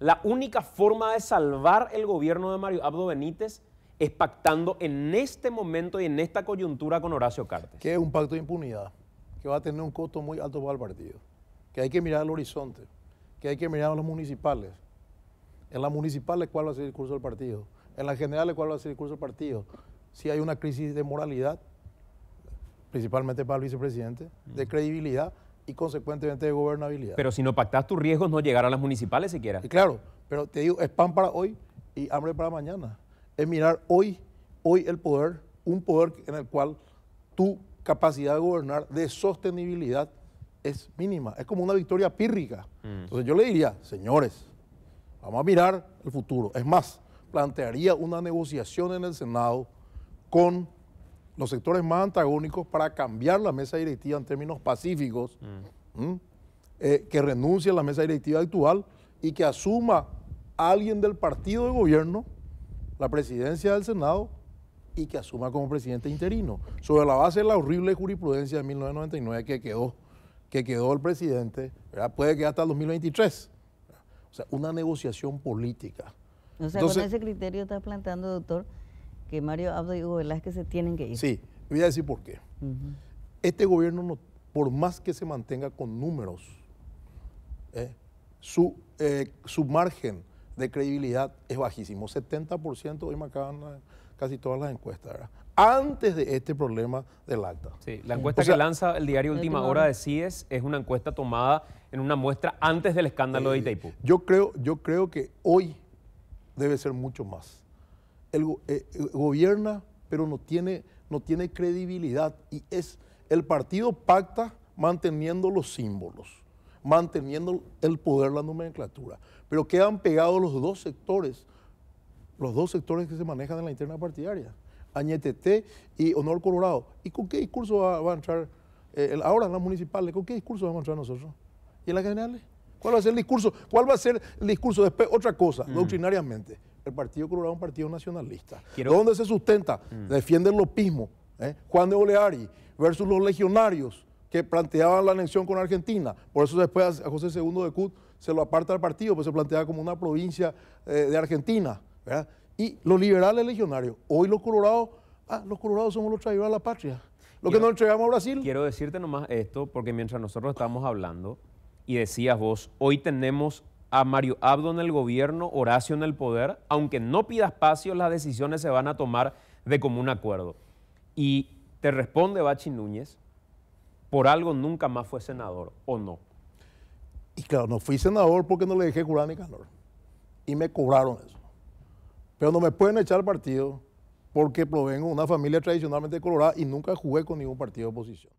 La única forma de salvar el gobierno de Mario Abdo Benítez es pactando en este momento y en esta coyuntura con Horacio Cartes. Que es un pacto de impunidad, que va a tener un costo muy alto para el partido, que hay que mirar al horizonte, que hay que mirar a los municipales. En las municipales, ¿cuál va a ser el curso del partido? En las generales, ¿cuál va a ser el curso del partido? Si hay una crisis de moralidad, principalmente para el vicepresidente, de mm. credibilidad, y consecuentemente de gobernabilidad. Pero si no pactas tus riesgos, no llegará a las municipales siquiera. claro, pero te digo, es pan para hoy y hambre para mañana. Es mirar hoy, hoy el poder, un poder en el cual tu capacidad de gobernar, de sostenibilidad, es mínima. Es como una victoria pírrica. Mm. Entonces yo le diría, señores, vamos a mirar el futuro. Es más, plantearía una negociación en el Senado con los sectores más antagónicos para cambiar la mesa directiva en términos pacíficos, mm. eh, que renuncie a la mesa directiva actual y que asuma alguien del partido de gobierno la presidencia del Senado y que asuma como presidente interino, sobre la base de la horrible jurisprudencia de 1999 que quedó, que quedó el presidente, ¿verdad? puede quedar hasta el 2023. O sea, una negociación política. O sea, Entonces, con ese criterio está planteando, doctor, que Mario Abdo y Hugo Velázquez se tienen que ir. Sí, voy a decir por qué. Este gobierno, por más que se mantenga con números, eh, eh, su, margen de credibilidad es bajísimo. 70% hoy acaban eh, casi todas las encuestas, Antes de este problema del acta. Sí, la encuesta que lanza el diario Última Hora de CIES es una encuesta tomada en una muestra antes del escándalo de Itaipú. Yo creo, yo creo que hoy debe ser mucho más el, eh, eh, gobierna, pero no tiene, no tiene credibilidad. Y es, el partido pacta manteniendo los símbolos, manteniendo el poder, la nomenclatura. Pero quedan pegados los dos sectores, los dos sectores que se manejan en la interna partidaria, Añetete y Honor Colorado. ¿Y con qué discurso va, a entrar eh, ahora en las municipales? ¿Con qué discurso vamos a entrar nosotros? ¿Y en las generales? ¿Cuál va a ser el discurso? ¿Cuál va a ser el discurso? Después, otra cosa, mm. doctrinariamente el Partido Colorado es un partido nacionalista. ¿Dónde se sustenta? Mm. Defiende el lopismo. ¿eh? Juan de Oleari versus los legionarios que planteaban la anexión con Argentina. Por eso después a José II de Cut se lo aparta del partido, pues se plantea como una provincia eh, de Argentina. Y los liberales legionarios. Hoy los colorados, ah, los colorados somos los traidores a la patria. Lo que nos entregamos a Brasil. Quiero decirte nomás esto, porque mientras nosotros estamos hablando, y decías vos, hoy tenemos a Mario Abdo en el gobierno, Horacio en el poder, aunque no pida espacio, las decisiones se van a tomar de común acuerdo. Y te responde Bachi Núñez, por algo nunca más fue senador, ¿o no? Y claro, no fui senador porque no le dejé curar ni calor. Y me cobraron eso. Pero no me pueden echar partido porque provengo de una familia tradicionalmente colorada y nunca jugué con ningún partido de oposición.